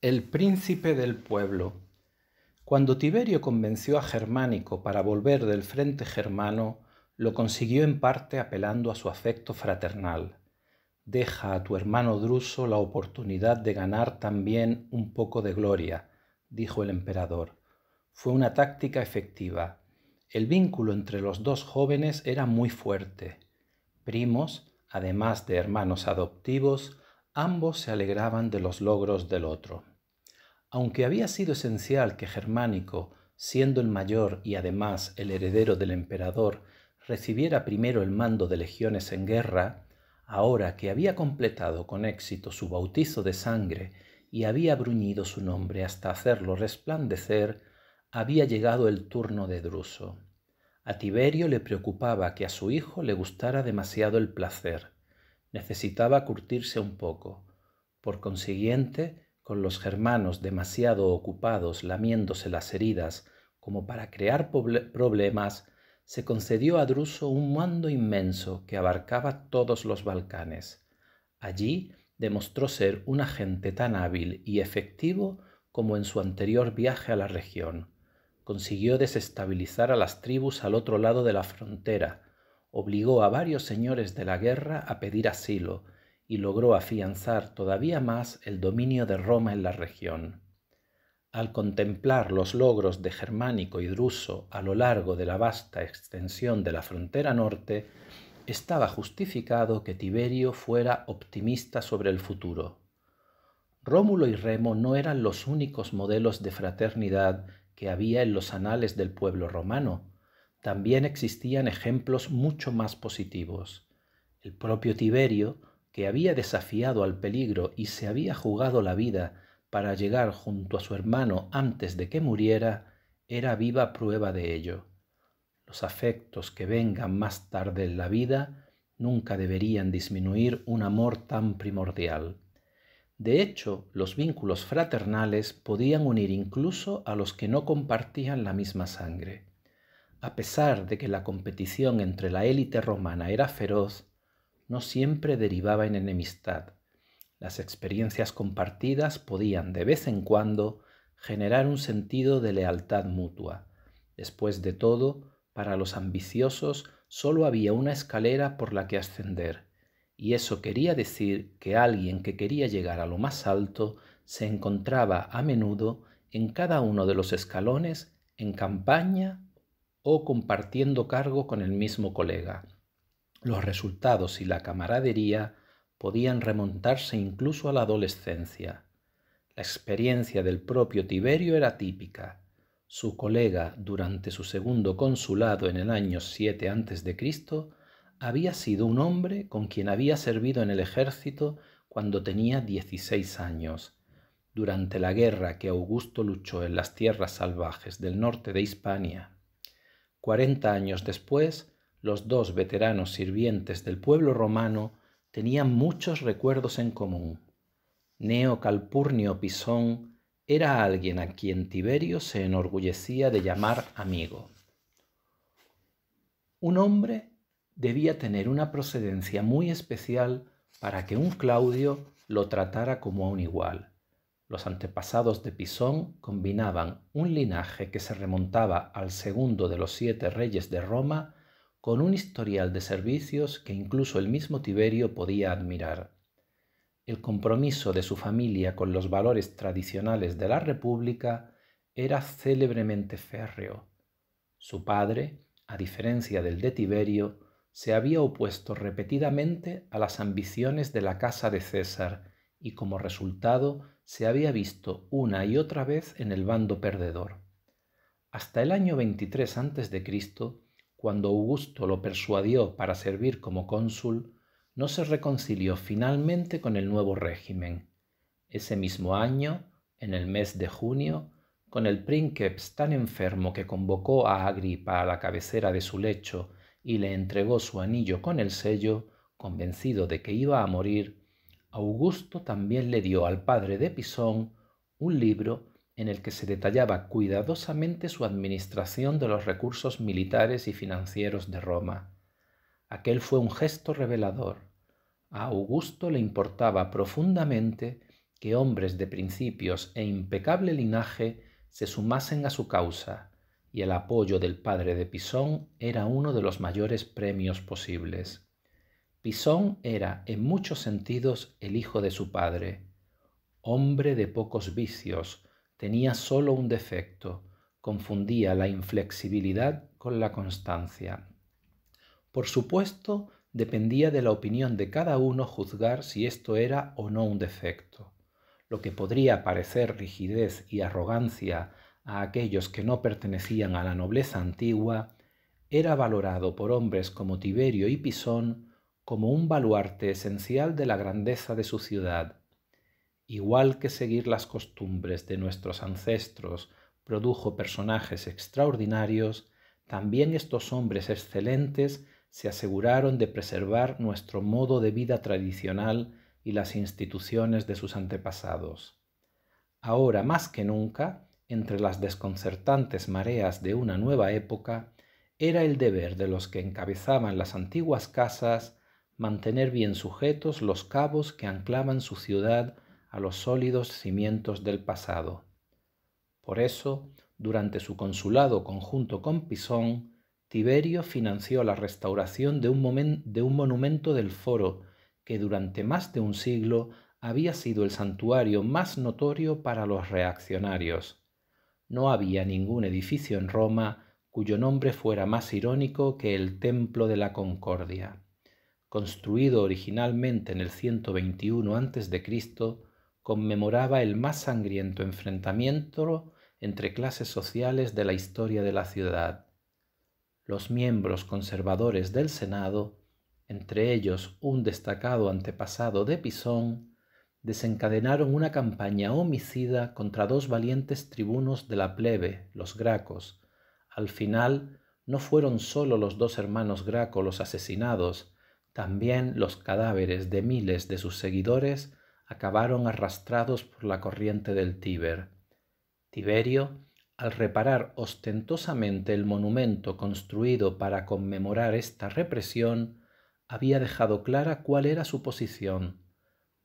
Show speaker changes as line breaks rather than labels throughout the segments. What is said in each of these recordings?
El príncipe del pueblo. Cuando Tiberio convenció a Germánico para volver del frente germano, lo consiguió en parte apelando a su afecto fraternal. Deja a tu hermano Druso la oportunidad de ganar también un poco de gloria, dijo el emperador. Fue una táctica efectiva. El vínculo entre los dos jóvenes era muy fuerte. Primos, además de hermanos adoptivos, ambos se alegraban de los logros del otro aunque había sido esencial que Germánico, siendo el mayor y además el heredero del emperador, recibiera primero el mando de legiones en guerra, ahora que había completado con éxito su bautizo de sangre y había bruñido su nombre hasta hacerlo resplandecer, había llegado el turno de Druso. A Tiberio le preocupaba que a su hijo le gustara demasiado el placer. Necesitaba curtirse un poco. Por consiguiente, con los germanos demasiado ocupados lamiéndose las heridas como para crear problemas, se concedió a Druso un mando inmenso que abarcaba todos los Balcanes. Allí demostró ser un agente tan hábil y efectivo como en su anterior viaje a la región. Consiguió desestabilizar a las tribus al otro lado de la frontera, obligó a varios señores de la guerra a pedir asilo, y logró afianzar todavía más el dominio de Roma en la región. Al contemplar los logros de Germánico y Druso a lo largo de la vasta extensión de la frontera norte, estaba justificado que Tiberio fuera optimista sobre el futuro. Rómulo y Remo no eran los únicos modelos de fraternidad que había en los anales del pueblo romano. También existían ejemplos mucho más positivos. El propio Tiberio que había desafiado al peligro y se había jugado la vida para llegar junto a su hermano antes de que muriera, era viva prueba de ello. Los afectos que vengan más tarde en la vida nunca deberían disminuir un amor tan primordial. De hecho, los vínculos fraternales podían unir incluso a los que no compartían la misma sangre. A pesar de que la competición entre la élite romana era feroz, no siempre derivaba en enemistad. Las experiencias compartidas podían, de vez en cuando, generar un sentido de lealtad mutua. Después de todo, para los ambiciosos solo había una escalera por la que ascender, y eso quería decir que alguien que quería llegar a lo más alto se encontraba a menudo en cada uno de los escalones en campaña o compartiendo cargo con el mismo colega los resultados y la camaradería podían remontarse incluso a la adolescencia. La experiencia del propio Tiberio era típica. Su colega durante su segundo consulado en el año 7 a.C. había sido un hombre con quien había servido en el ejército cuando tenía 16 años. Durante la guerra que Augusto luchó en las tierras salvajes del norte de Hispania. Cuarenta años después, los dos veteranos sirvientes del pueblo romano tenían muchos recuerdos en común. Neo Calpurnio Pisón era alguien a quien Tiberio se enorgullecía de llamar amigo. Un hombre debía tener una procedencia muy especial para que un Claudio lo tratara como a un igual. Los antepasados de Pisón combinaban un linaje que se remontaba al segundo de los siete reyes de Roma con un historial de servicios que incluso el mismo Tiberio podía admirar. El compromiso de su familia con los valores tradicionales de la República era célebremente férreo. Su padre, a diferencia del de Tiberio, se había opuesto repetidamente a las ambiciones de la casa de César y como resultado se había visto una y otra vez en el bando perdedor. Hasta el año 23 a.C., cuando Augusto lo persuadió para servir como cónsul, no se reconcilió finalmente con el nuevo régimen. Ese mismo año, en el mes de junio, con el Princeps tan enfermo que convocó a Agripa a la cabecera de su lecho y le entregó su anillo con el sello, convencido de que iba a morir, Augusto también le dio al padre de Pisón un libro en el que se detallaba cuidadosamente su administración de los recursos militares y financieros de Roma. Aquel fue un gesto revelador. A Augusto le importaba profundamente que hombres de principios e impecable linaje se sumasen a su causa, y el apoyo del padre de Pisón era uno de los mayores premios posibles. Pisón era, en muchos sentidos, el hijo de su padre, hombre de pocos vicios, tenía solo un defecto, confundía la inflexibilidad con la constancia. Por supuesto, dependía de la opinión de cada uno juzgar si esto era o no un defecto. Lo que podría parecer rigidez y arrogancia a aquellos que no pertenecían a la nobleza antigua, era valorado por hombres como Tiberio y Pisón como un baluarte esencial de la grandeza de su ciudad igual que seguir las costumbres de nuestros ancestros, produjo personajes extraordinarios, también estos hombres excelentes se aseguraron de preservar nuestro modo de vida tradicional y las instituciones de sus antepasados. Ahora más que nunca, entre las desconcertantes mareas de una nueva época, era el deber de los que encabezaban las antiguas casas mantener bien sujetos los cabos que anclaban su ciudad a los sólidos cimientos del pasado. Por eso, durante su consulado conjunto con Pisón, Tiberio financió la restauración de un, monumento del foro que durante más de un siglo había sido el santuario más notorio para los reaccionarios. No había ningún edificio en Roma cuyo nombre fuera más irónico que el Templo de la Concordia. Construido originalmente en el 121 a.C., conmemoraba el más sangriento enfrentamiento entre clases sociales de la historia de la ciudad. Los miembros conservadores del Senado, entre ellos un destacado antepasado de Pisón, desencadenaron una campaña homicida contra dos valientes tribunos de la plebe, los Gracos. Al final, no fueron solo los dos hermanos Graco los asesinados, también los cadáveres de miles de sus seguidores acabaron arrastrados por la corriente del Tíber. Tiberio, al reparar ostentosamente el monumento construido para conmemorar esta represión, había dejado clara cuál era su posición.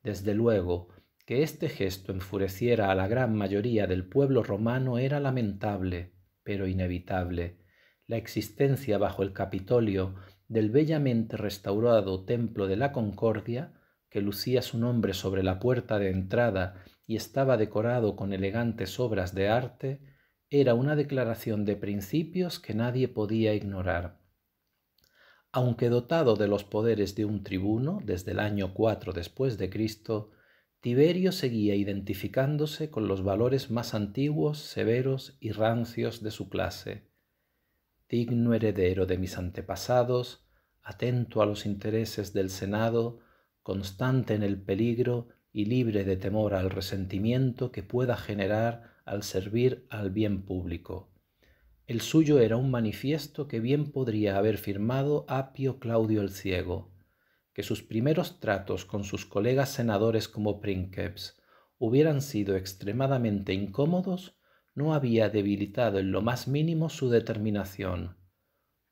Desde luego, que este gesto enfureciera a la gran mayoría del pueblo romano era lamentable, pero inevitable. La existencia bajo el Capitolio del bellamente restaurado Templo de la Concordia que lucía su nombre sobre la puerta de entrada y estaba decorado con elegantes obras de arte, era una declaración de principios que nadie podía ignorar. Aunque dotado de los poderes de un tribuno desde el año 4 después de Cristo, Tiberio seguía identificándose con los valores más antiguos, severos y rancios de su clase. Digno heredero de mis antepasados, atento a los intereses del Senado, constante en el peligro y libre de temor al resentimiento que pueda generar al servir al bien público. El suyo era un manifiesto que bien podría haber firmado Apio Claudio el Ciego, que sus primeros tratos con sus colegas senadores como Princeps hubieran sido extremadamente incómodos no había debilitado en lo más mínimo su determinación.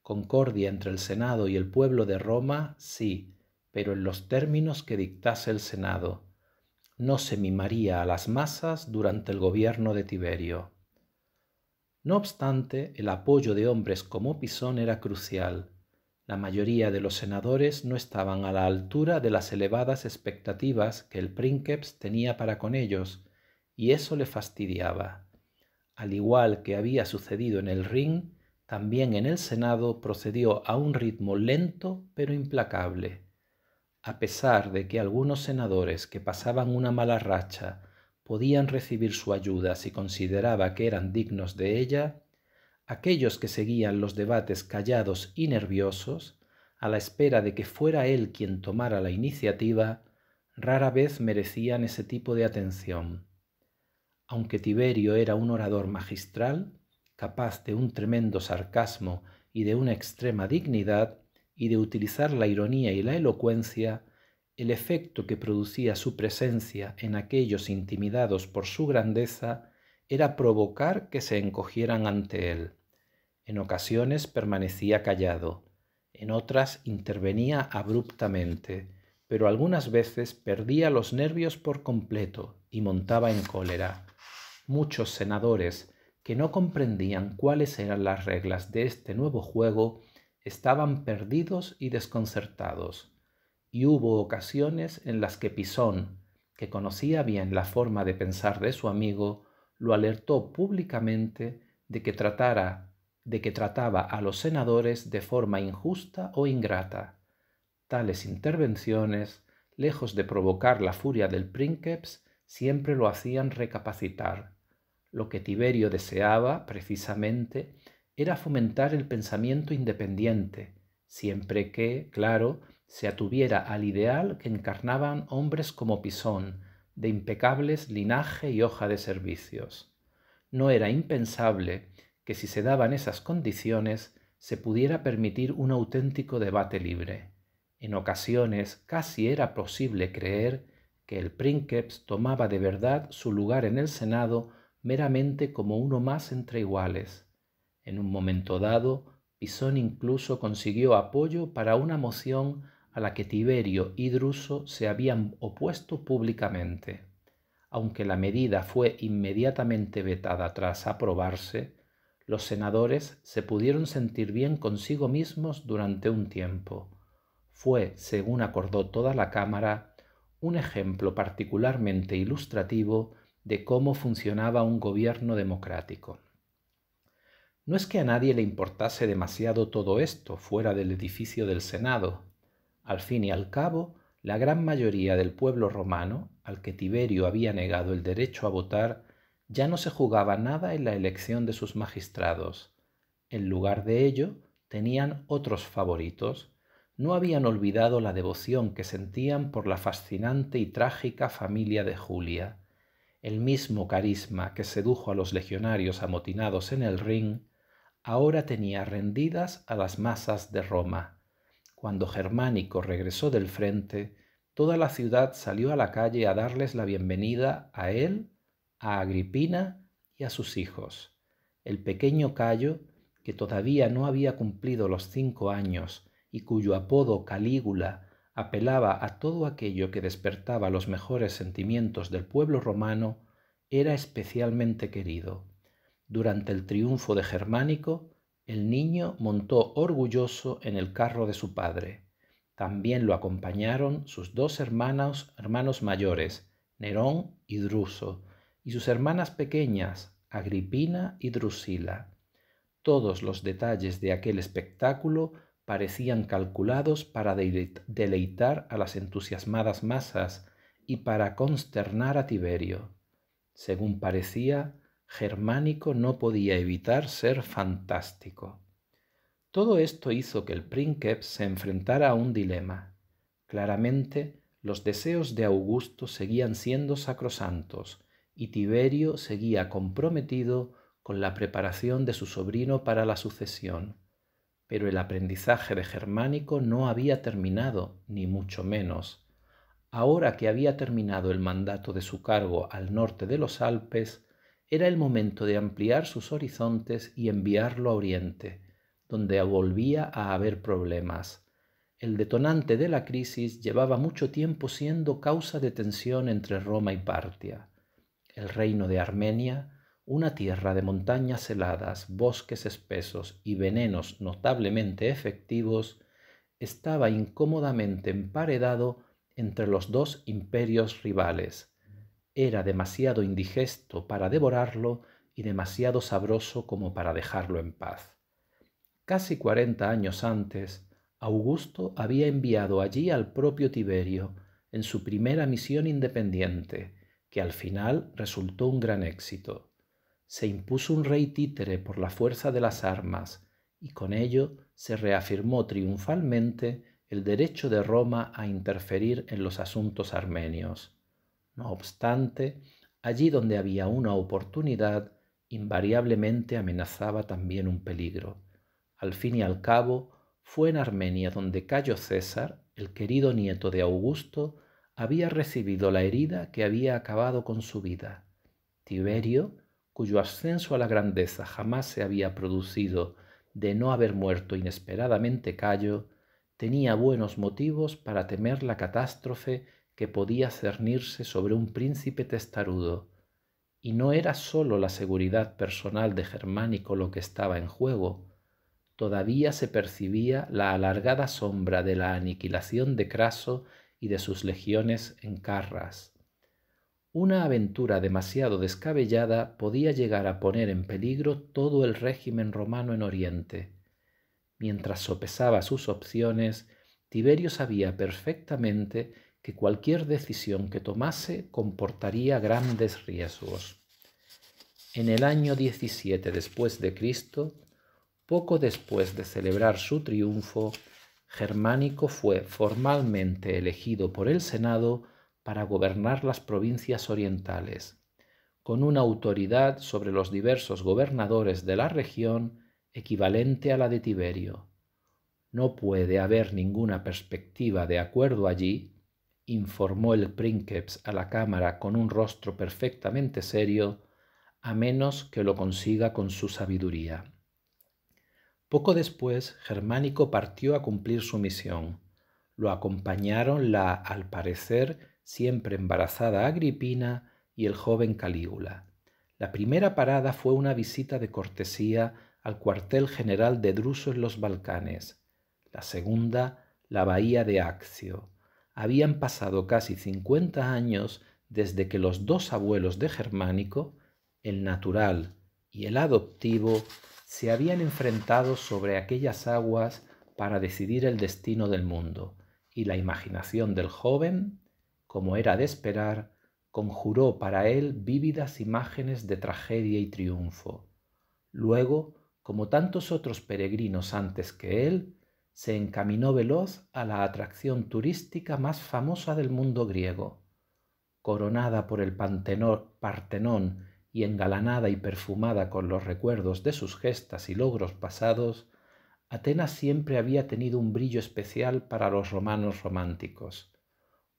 Concordia entre el Senado y el pueblo de Roma, sí, pero en los términos que dictase el Senado. No se mimaría a las masas durante el gobierno de Tiberio. No obstante, el apoyo de hombres como Pisón era crucial. La mayoría de los senadores no estaban a la altura de las elevadas expectativas que el Princeps tenía para con ellos, y eso le fastidiaba. Al igual que había sucedido en el ring, también en el Senado procedió a un ritmo lento pero implacable a pesar de que algunos senadores que pasaban una mala racha podían recibir su ayuda si consideraba que eran dignos de ella, aquellos que seguían los debates callados y nerviosos, a la espera de que fuera él quien tomara la iniciativa, rara vez merecían ese tipo de atención. Aunque Tiberio era un orador magistral, capaz de un tremendo sarcasmo y de una extrema dignidad, y de utilizar la ironía y la elocuencia, el efecto que producía su presencia en aquellos intimidados por su grandeza era provocar que se encogieran ante él. En ocasiones permanecía callado, en otras intervenía abruptamente, pero algunas veces perdía los nervios por completo y montaba en cólera. Muchos senadores que no comprendían cuáles eran las reglas de este nuevo juego estaban perdidos y desconcertados, y hubo ocasiones en las que Pisón, que conocía bien la forma de pensar de su amigo, lo alertó públicamente de que tratara de que trataba a los senadores de forma injusta o ingrata. Tales intervenciones, lejos de provocar la furia del prínceps, siempre lo hacían recapacitar. Lo que Tiberio deseaba, precisamente, era fomentar el pensamiento independiente, siempre que, claro, se atuviera al ideal que encarnaban hombres como Pisón, de impecables linaje y hoja de servicios. No era impensable que si se daban esas condiciones se pudiera permitir un auténtico debate libre. En ocasiones casi era posible creer que el Princeps tomaba de verdad su lugar en el Senado meramente como uno más entre iguales, en un momento dado, Pisón incluso consiguió apoyo para una moción a la que Tiberio y Druso se habían opuesto públicamente. Aunque la medida fue inmediatamente vetada tras aprobarse, los senadores se pudieron sentir bien consigo mismos durante un tiempo. Fue, según acordó toda la Cámara, un ejemplo particularmente ilustrativo de cómo funcionaba un gobierno democrático. No es que a nadie le importase demasiado todo esto fuera del edificio del Senado. Al fin y al cabo, la gran mayoría del pueblo romano, al que Tiberio había negado el derecho a votar, ya no se jugaba nada en la elección de sus magistrados. En lugar de ello, tenían otros favoritos. No habían olvidado la devoción que sentían por la fascinante y trágica familia de Julia. El mismo carisma que sedujo a los legionarios amotinados en el ring ahora tenía rendidas a las masas de Roma. Cuando Germánico regresó del frente, toda la ciudad salió a la calle a darles la bienvenida a él, a Agripina y a sus hijos. El pequeño Cayo, que todavía no había cumplido los cinco años y cuyo apodo Calígula apelaba a todo aquello que despertaba los mejores sentimientos del pueblo romano, era especialmente querido durante el triunfo de Germánico, el niño montó orgulloso en el carro de su padre. También lo acompañaron sus dos hermanos, hermanos mayores, Nerón y Druso, y sus hermanas pequeñas, Agripina y Drusila. Todos los detalles de aquel espectáculo parecían calculados para deleitar a las entusiasmadas masas y para consternar a Tiberio. Según parecía, germánico no podía evitar ser fantástico. Todo esto hizo que el príncipe se enfrentara a un dilema. Claramente, los deseos de Augusto seguían siendo sacrosantos y Tiberio seguía comprometido con la preparación de su sobrino para la sucesión. Pero el aprendizaje de germánico no había terminado, ni mucho menos. Ahora que había terminado el mandato de su cargo al norte de los Alpes, era el momento de ampliar sus horizontes y enviarlo a Oriente, donde volvía a haber problemas. El detonante de la crisis llevaba mucho tiempo siendo causa de tensión entre Roma y Partia. El reino de Armenia, una tierra de montañas heladas, bosques espesos y venenos notablemente efectivos, estaba incómodamente emparedado entre los dos imperios rivales, era demasiado indigesto para devorarlo y demasiado sabroso como para dejarlo en paz. Casi cuarenta años antes, Augusto había enviado allí al propio Tiberio en su primera misión independiente, que al final resultó un gran éxito. Se impuso un rey títere por la fuerza de las armas y con ello se reafirmó triunfalmente el derecho de Roma a interferir en los asuntos armenios. No obstante, allí donde había una oportunidad, invariablemente amenazaba también un peligro. Al fin y al cabo, fue en Armenia donde Cayo César, el querido nieto de Augusto, había recibido la herida que había acabado con su vida. Tiberio, cuyo ascenso a la grandeza jamás se había producido de no haber muerto inesperadamente Cayo, tenía buenos motivos para temer la catástrofe que podía cernirse sobre un príncipe testarudo, y no era sólo la seguridad personal de Germánico lo que estaba en juego, todavía se percibía la alargada sombra de la aniquilación de Craso y de sus legiones en Carras. Una aventura demasiado descabellada podía llegar a poner en peligro todo el régimen romano en Oriente. Mientras sopesaba sus opciones, Tiberio sabía perfectamente que cualquier decisión que tomase comportaría grandes riesgos. En el año 17 después de Cristo, poco después de celebrar su triunfo, Germánico fue formalmente elegido por el Senado para gobernar las provincias orientales, con una autoridad sobre los diversos gobernadores de la región equivalente a la de Tiberio. No puede haber ninguna perspectiva de acuerdo allí informó el Princeps a la cámara con un rostro perfectamente serio, a menos que lo consiga con su sabiduría. Poco después, Germánico partió a cumplir su misión. Lo acompañaron la, al parecer, siempre embarazada Agripina y el joven Calígula. La primera parada fue una visita de cortesía al cuartel general de Druso en los Balcanes, la segunda, la bahía de Accio habían pasado casi cincuenta años desde que los dos abuelos de Germánico, el natural y el adoptivo, se habían enfrentado sobre aquellas aguas para decidir el destino del mundo, y la imaginación del joven, como era de esperar, conjuró para él vívidas imágenes de tragedia y triunfo. Luego, como tantos otros peregrinos antes que él, se encaminó veloz a la atracción turística más famosa del mundo griego. Coronada por el Pantenor, Partenón y engalanada y perfumada con los recuerdos de sus gestas y logros pasados, Atenas siempre había tenido un brillo especial para los romanos románticos.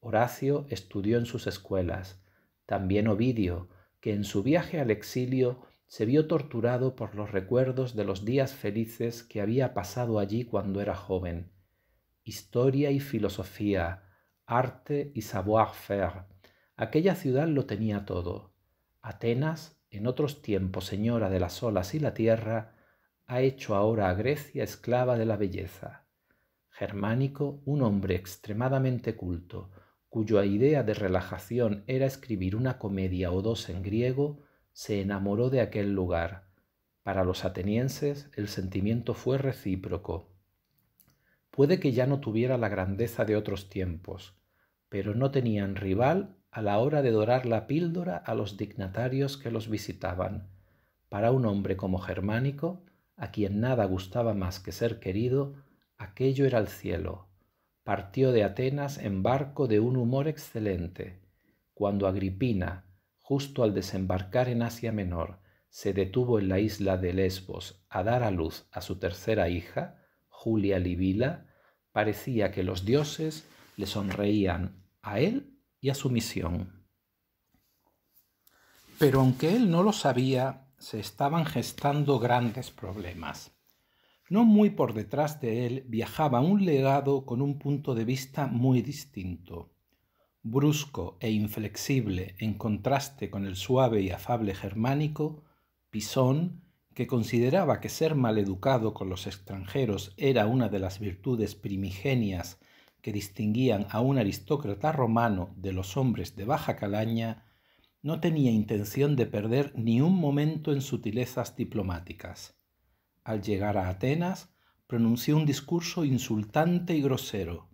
Horacio estudió en sus escuelas, también Ovidio, que en su viaje al exilio se vio torturado por los recuerdos de los días felices que había pasado allí cuando era joven. Historia y filosofía, arte y savoir-faire. Aquella ciudad lo tenía todo. Atenas, en otros tiempos señora de las olas y la tierra, ha hecho ahora a Grecia esclava de la belleza. Germánico, un hombre extremadamente culto, cuya idea de relajación era escribir una comedia o dos en griego, se enamoró de aquel lugar. Para los atenienses el sentimiento fue recíproco. Puede que ya no tuviera la grandeza de otros tiempos, pero no tenían rival a la hora de dorar la píldora a los dignatarios que los visitaban. Para un hombre como Germánico, a quien nada gustaba más que ser querido, aquello era el cielo. Partió de Atenas en barco de un humor excelente. Cuando Agripina, justo al desembarcar en Asia Menor, se detuvo en la isla de Lesbos a dar a luz a su tercera hija, Julia Livila, parecía que los dioses le sonreían a él y a su misión. Pero aunque él no lo sabía, se estaban gestando grandes problemas. No muy por detrás de él viajaba un legado con un punto de vista muy distinto brusco e inflexible en contraste con el suave y afable germánico, Pisón, que consideraba que ser maleducado con los extranjeros era una de las virtudes primigenias que distinguían a un aristócrata romano de los hombres de baja calaña, no tenía intención de perder ni un momento en sutilezas diplomáticas. Al llegar a Atenas, pronunció un discurso insultante y grosero,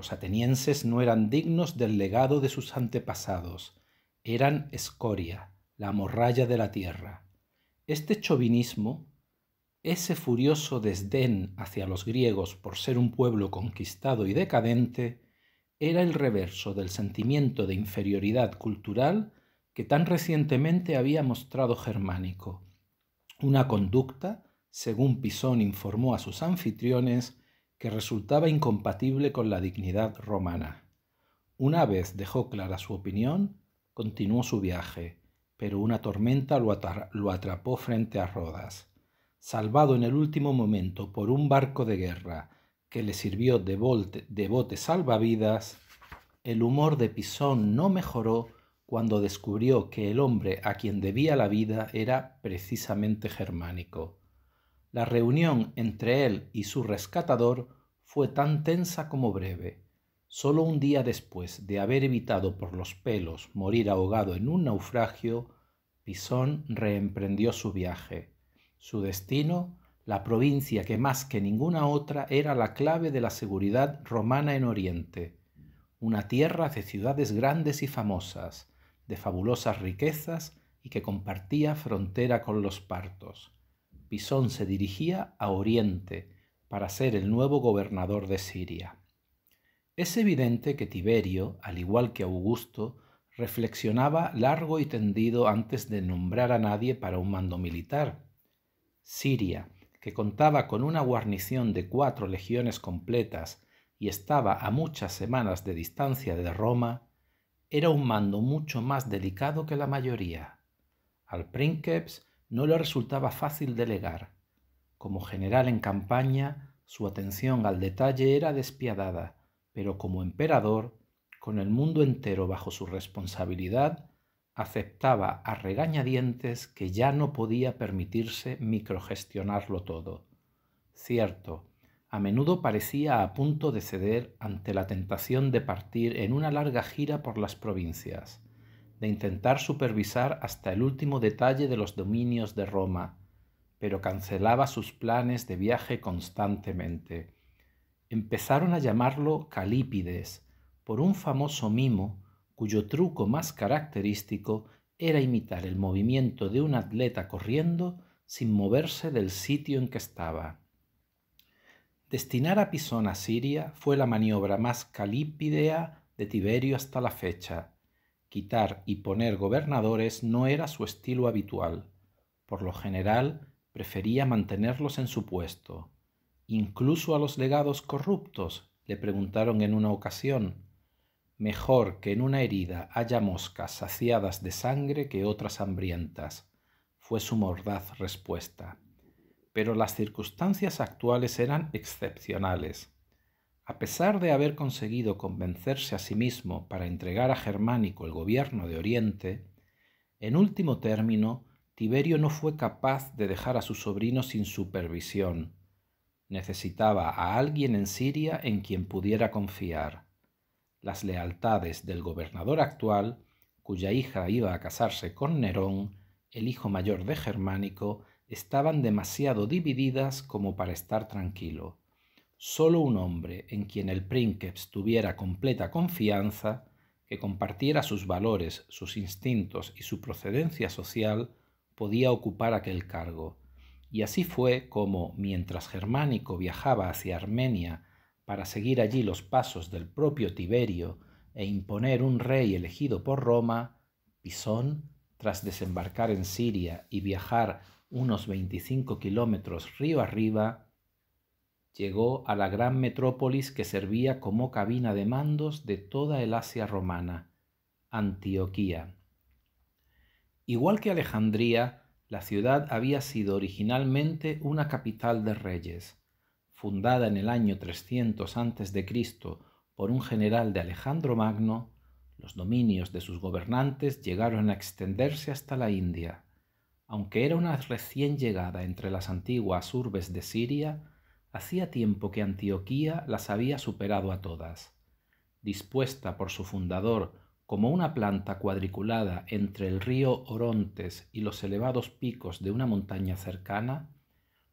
los atenienses no eran dignos del legado de sus antepasados, eran escoria, la morralla de la tierra. Este chovinismo, ese furioso desdén hacia los griegos por ser un pueblo conquistado y decadente, era el reverso del sentimiento de inferioridad cultural que tan recientemente había mostrado Germánico, una conducta, según Pisón informó a sus anfitriones, que resultaba incompatible con la dignidad romana. Una vez dejó clara su opinión, continuó su viaje, pero una tormenta lo, atrapó frente a Rodas. Salvado en el último momento por un barco de guerra que le sirvió de, de bote salvavidas, el humor de Pisón no mejoró cuando descubrió que el hombre a quien debía la vida era precisamente germánico. La reunión entre él y su rescatador fue tan tensa como breve. Solo un día después de haber evitado por los pelos morir ahogado en un naufragio, Pisón reemprendió su viaje. Su destino, la provincia que más que ninguna otra era la clave de la seguridad romana en Oriente, una tierra de ciudades grandes y famosas, de fabulosas riquezas y que compartía frontera con los partos. Pisón se dirigía a Oriente para ser el nuevo gobernador de Siria. Es evidente que Tiberio, al igual que Augusto, reflexionaba largo y tendido antes de nombrar a nadie para un mando militar. Siria, que contaba con una guarnición de cuatro legiones completas y estaba a muchas semanas de distancia de Roma, era un mando mucho más delicado que la mayoría. Al no le resultaba fácil delegar. Como general en campaña, su atención al detalle era despiadada, pero como emperador, con el mundo entero bajo su responsabilidad, aceptaba a regañadientes que ya no podía permitirse microgestionarlo todo. Cierto, a menudo parecía a punto de ceder ante la tentación de partir en una larga gira por las provincias, de intentar supervisar hasta el último detalle de los dominios de Roma, pero cancelaba sus planes de viaje constantemente. Empezaron a llamarlo Calípides, por un famoso mimo cuyo truco más característico era imitar el movimiento de un atleta corriendo sin moverse del sitio en que estaba. Destinar a Pisón a Siria fue la maniobra más calípidea de Tiberio hasta la fecha, quitar y poner gobernadores no era su estilo habitual. Por lo general, prefería mantenerlos en su puesto. Incluso a los legados corruptos le preguntaron en una ocasión, mejor que en una herida haya moscas saciadas de sangre que otras hambrientas, fue su mordaz respuesta. Pero las circunstancias actuales eran excepcionales a pesar de haber conseguido convencerse a sí mismo para entregar a Germánico el gobierno de Oriente, en último término, Tiberio no fue capaz de dejar a su sobrino sin supervisión. Necesitaba a alguien en Siria en quien pudiera confiar. Las lealtades del gobernador actual, cuya hija iba a casarse con Nerón, el hijo mayor de Germánico, estaban demasiado divididas como para estar tranquilo solo un hombre en quien el Prínkeps tuviera completa confianza, que compartiera sus valores, sus instintos y su procedencia social, podía ocupar aquel cargo. Y así fue como, mientras Germánico viajaba hacia Armenia para seguir allí los pasos del propio Tiberio e imponer un rey elegido por Roma, Pisón, tras desembarcar en Siria y viajar unos 25 kilómetros río arriba, llegó a la gran metrópolis que servía como cabina de mandos de toda el Asia romana, Antioquía. Igual que Alejandría, la ciudad había sido originalmente una capital de reyes, fundada en el año 300 a.C. por un general de Alejandro Magno, los dominios de sus gobernantes llegaron a extenderse hasta la India. Aunque era una recién llegada entre las antiguas urbes de Siria, hacía tiempo que Antioquía las había superado a todas. Dispuesta por su fundador como una planta cuadriculada entre el río Orontes y los elevados picos de una montaña cercana,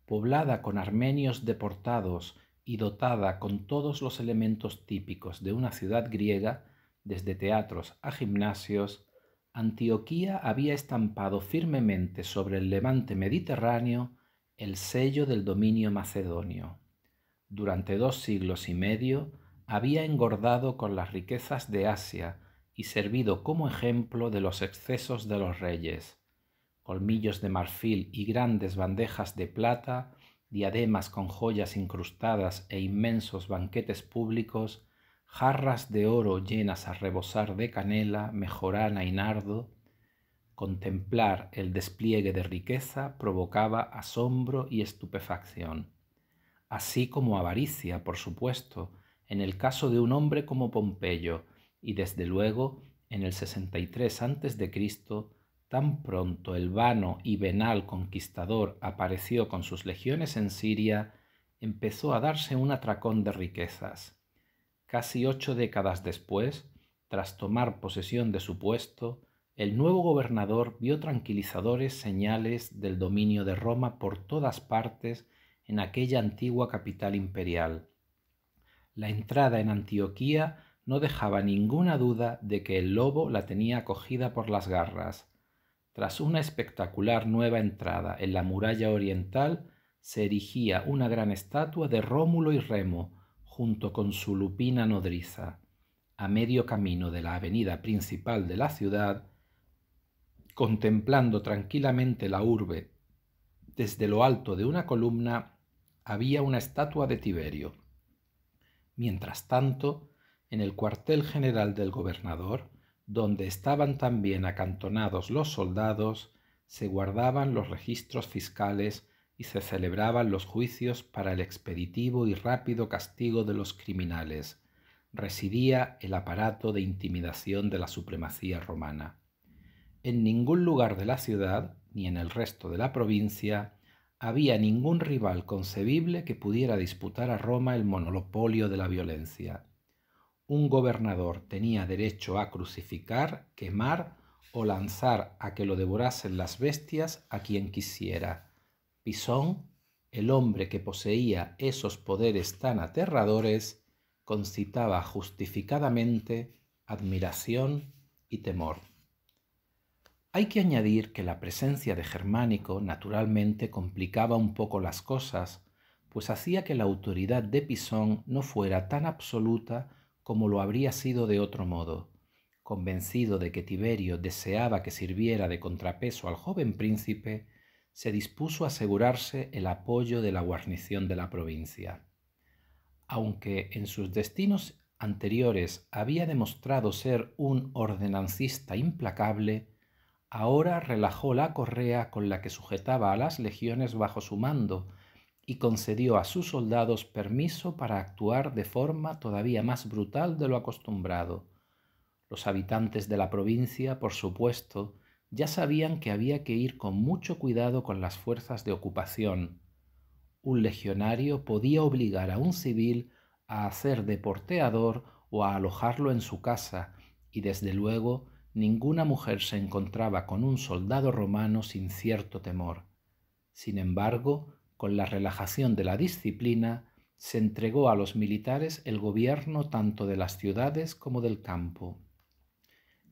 poblada con armenios deportados y dotada con todos los elementos típicos de una ciudad griega, desde teatros a gimnasios, Antioquía había estampado firmemente sobre el levante mediterráneo el sello del dominio macedonio. Durante dos siglos y medio había engordado con las riquezas de Asia y servido como ejemplo de los excesos de los reyes. Colmillos de marfil y grandes bandejas de plata, diademas con joyas incrustadas e inmensos banquetes públicos, jarras de oro llenas a rebosar de canela, mejorana y nardo, Contemplar el despliegue de riqueza provocaba asombro y estupefacción, así como avaricia, por supuesto, en el caso de un hombre como Pompeyo, y desde luego en el 63 a.C., tan pronto el vano y venal conquistador apareció con sus legiones en Siria, empezó a darse un atracón de riquezas. Casi ocho décadas después, tras tomar posesión de su puesto, el nuevo gobernador vio tranquilizadores señales del dominio de Roma por todas partes en aquella antigua capital imperial. La entrada en Antioquía no dejaba ninguna duda de que el lobo la tenía acogida por las garras. Tras una espectacular nueva entrada en la muralla oriental, se erigía una gran estatua de Rómulo y Remo, junto con su lupina nodriza. A medio camino de la avenida principal de la ciudad contemplando tranquilamente la urbe desde lo alto de una columna había una estatua de Tiberio. Mientras tanto, en el cuartel general del gobernador, donde estaban también acantonados los soldados, se guardaban los registros fiscales y se celebraban los juicios para el expeditivo y rápido castigo de los criminales. Residía el aparato de intimidación de la supremacía romana. En ningún lugar de la ciudad, ni en el resto de la provincia, había ningún rival concebible que pudiera disputar a Roma el monopolio de la violencia. Un gobernador tenía derecho a crucificar, quemar o lanzar a que lo devorasen las bestias a quien quisiera. Pisón, el hombre que poseía esos poderes tan aterradores, concitaba justificadamente admiración y temor. Hay que añadir que la presencia de Germánico naturalmente complicaba un poco las cosas, pues hacía que la autoridad de Pisón no fuera tan absoluta como lo habría sido de otro modo. Convencido de que Tiberio deseaba que sirviera de contrapeso al joven príncipe, se dispuso a asegurarse el apoyo de la guarnición de la provincia. Aunque en sus destinos anteriores había demostrado ser un ordenancista implacable, ahora relajó la correa con la que sujetaba a las legiones bajo su mando y concedió a sus soldados permiso para actuar de forma todavía más brutal de lo acostumbrado. Los habitantes de la provincia, por supuesto, ya sabían que había que ir con mucho cuidado con las fuerzas de ocupación. Un legionario podía obligar a un civil a hacer de porteador o a alojarlo en su casa, y desde luego ninguna mujer se encontraba con un soldado romano sin cierto temor. Sin embargo, con la relajación de la disciplina, se entregó a los militares el gobierno tanto de las ciudades como del campo.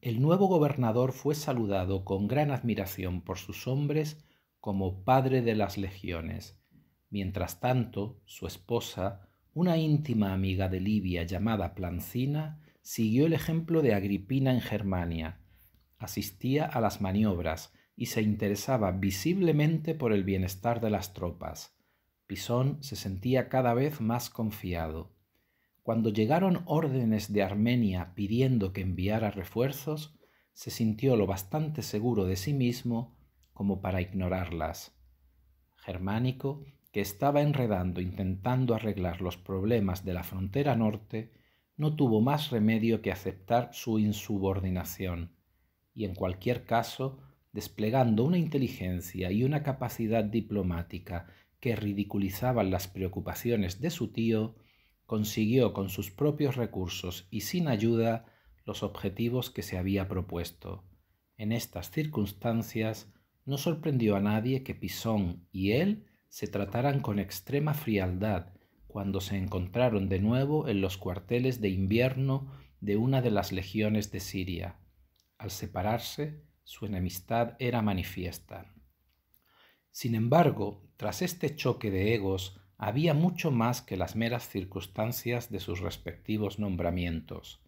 El nuevo gobernador fue saludado con gran admiración por sus hombres como padre de las legiones. Mientras tanto, su esposa, una íntima amiga de Libia llamada Plancina, siguió el ejemplo de Agripina en Germania, asistía a las maniobras y se interesaba visiblemente por el bienestar de las tropas. Pisón se sentía cada vez más confiado. Cuando llegaron órdenes de Armenia pidiendo que enviara refuerzos, se sintió lo bastante seguro de sí mismo como para ignorarlas. Germánico, que estaba enredando intentando arreglar los problemas de la frontera norte, no tuvo más remedio que aceptar su insubordinación, y en cualquier caso, desplegando una inteligencia y una capacidad diplomática que ridiculizaban las preocupaciones de su tío, consiguió con sus propios recursos y sin ayuda los objetivos que se había propuesto. En estas circunstancias no sorprendió a nadie que Pisón y él se trataran con extrema frialdad cuando se encontraron de nuevo en los cuarteles de invierno de una de las legiones de Siria. Al separarse, su enemistad era manifiesta. Sin embargo, tras este choque de egos, había mucho más que las meras circunstancias de sus respectivos nombramientos.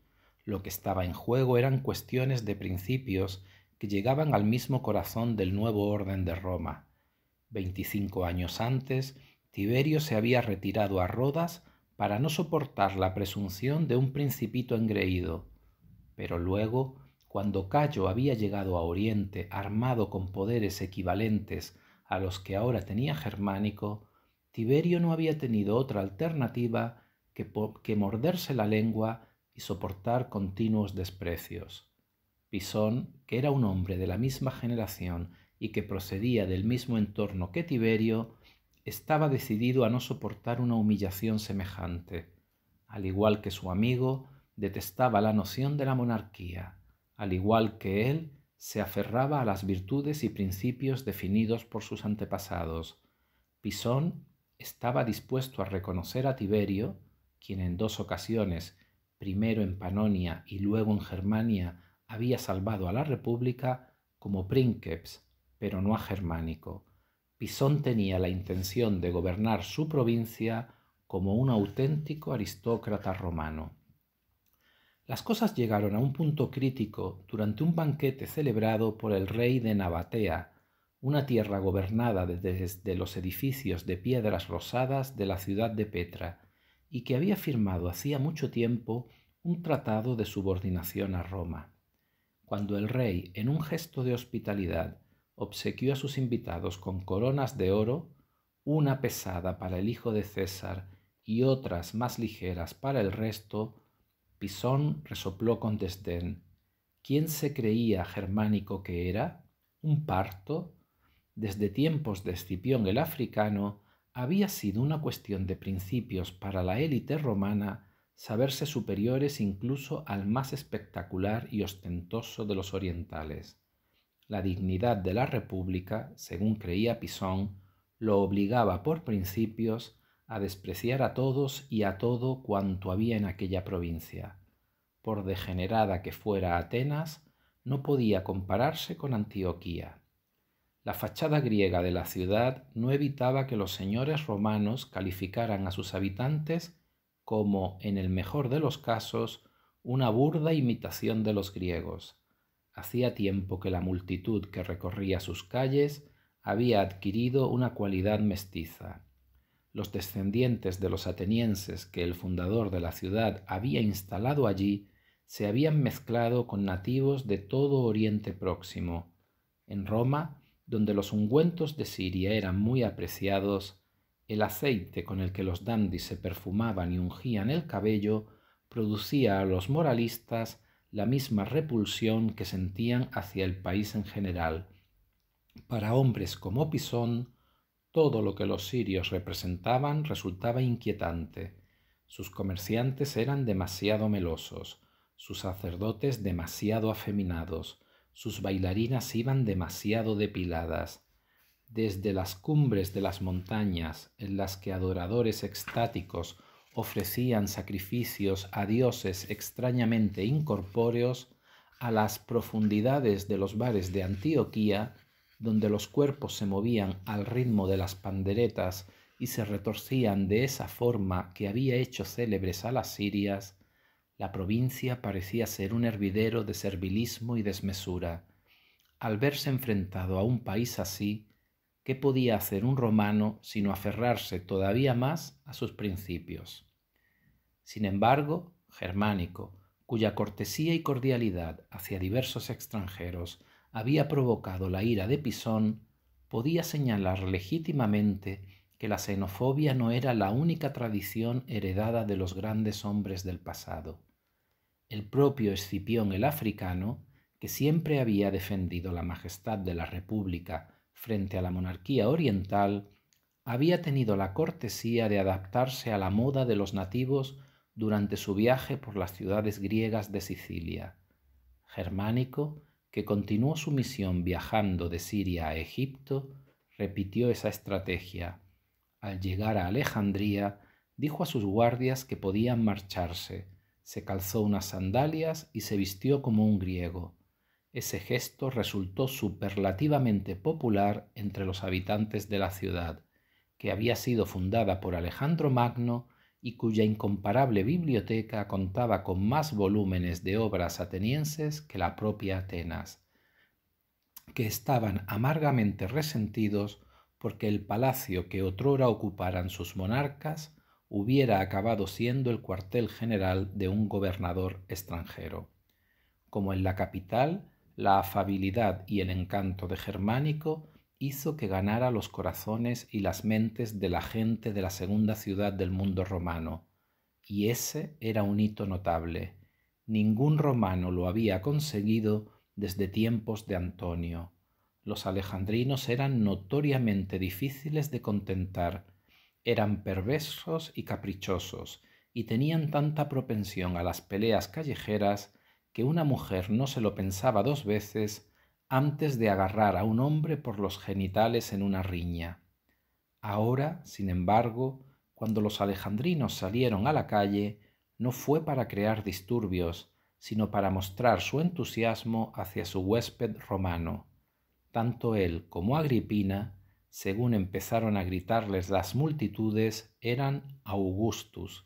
Lo que estaba en juego eran cuestiones de principios que llegaban al mismo corazón del nuevo orden de Roma. Veinticinco años antes, Tiberio se había retirado a Rodas para no soportar la presunción de un principito engreído. Pero luego, cuando Cayo había llegado a Oriente armado con poderes equivalentes a los que ahora tenía Germánico, Tiberio no había tenido otra alternativa que, morderse la lengua y soportar continuos desprecios. Pisón, que era un hombre de la misma generación y que procedía del mismo entorno que Tiberio, estaba decidido a no soportar una humillación semejante. Al igual que su amigo, detestaba la noción de la monarquía. Al igual que él, se aferraba a las virtudes y principios definidos por sus antepasados. Pisón estaba dispuesto a reconocer a Tiberio, quien en dos ocasiones, primero en Panonia y luego en Germania, había salvado a la República como prínceps, pero no a Germánico. Pisón tenía la intención de gobernar su provincia como un auténtico aristócrata romano. Las cosas llegaron a un punto crítico durante un banquete celebrado por el rey de Nabatea, una tierra gobernada desde los edificios de piedras rosadas de la ciudad de Petra, y que había firmado hacía mucho tiempo un tratado de subordinación a Roma. Cuando el rey, en un gesto de hospitalidad, obsequió a sus invitados con coronas de oro, una pesada para el hijo de César y otras más ligeras para el resto, Pisón resopló con desdén. ¿Quién se creía germánico que era? ¿Un parto? Desde tiempos de Escipión el africano, había sido una cuestión de principios para la élite romana saberse superiores incluso al más espectacular y ostentoso de los orientales. La dignidad de la República, según creía Pisón, lo obligaba por principios a despreciar a todos y a todo cuanto había en aquella provincia. Por degenerada que fuera Atenas, no podía compararse con Antioquía. La fachada griega de la ciudad no evitaba que los señores romanos calificaran a sus habitantes como, en el mejor de los casos, una burda imitación de los griegos, hacía tiempo que la multitud que recorría sus calles había adquirido una cualidad mestiza. Los descendientes de los atenienses que el fundador de la ciudad había instalado allí se habían mezclado con nativos de todo Oriente Próximo. En Roma, donde los ungüentos de Siria eran muy apreciados, el aceite con el que los dandis se perfumaban y ungían el cabello producía a los moralistas la misma repulsión que sentían hacia el país en general. Para hombres como Pisón, todo lo que los sirios representaban resultaba inquietante. Sus comerciantes eran demasiado melosos, sus sacerdotes demasiado afeminados, sus bailarinas iban demasiado depiladas. Desde las cumbres de las montañas, en las que adoradores extáticos ofrecían sacrificios a dioses extrañamente incorpóreos a las profundidades de los bares de Antioquía, donde los cuerpos se movían al ritmo de las panderetas y se retorcían de esa forma que había hecho célebres a las sirias, la provincia parecía ser un hervidero de servilismo y desmesura. Al verse enfrentado a un país así, ¿qué podía hacer un romano sino aferrarse todavía más a sus principios? sin embargo, germánico, cuya cortesía y cordialidad hacia diversos extranjeros había provocado la ira de Pisón, podía señalar legítimamente que la xenofobia no era la única tradición heredada de los grandes hombres del pasado. El propio Escipión el Africano, que siempre había defendido la majestad de la República frente a la monarquía oriental, había tenido la cortesía de adaptarse a la moda de los nativos durante su viaje por las ciudades griegas de Sicilia, germánico que continuó su misión viajando de Siria a Egipto, repitió esa estrategia. Al llegar a Alejandría, dijo a sus guardias que podían marcharse, se calzó unas sandalias y se vistió como un griego. Ese gesto resultó superlativamente popular entre los habitantes de la ciudad, que había sido fundada por Alejandro Magno y cuya incomparable biblioteca contaba con más volúmenes de obras atenienses que la propia Atenas, que estaban amargamente resentidos porque el palacio que otrora ocuparan sus monarcas hubiera acabado siendo el cuartel general de un gobernador extranjero. Como en la capital, la afabilidad y el encanto de Germánico hizo que ganara los corazones y las mentes de la gente de la segunda ciudad del mundo romano, y ese era un hito notable. Ningún romano lo había conseguido desde tiempos de Antonio. Los alejandrinos eran notoriamente difíciles de contentar, eran perversos y caprichosos, y tenían tanta propensión a las peleas callejeras que una mujer no se lo pensaba dos veces antes de agarrar a un hombre por los genitales en una riña. Ahora, sin embargo, cuando los alejandrinos salieron a la calle, no fue para crear disturbios, sino para mostrar su entusiasmo hacia su huésped romano. Tanto él como Agripina, según empezaron a gritarles las multitudes, eran Augustus.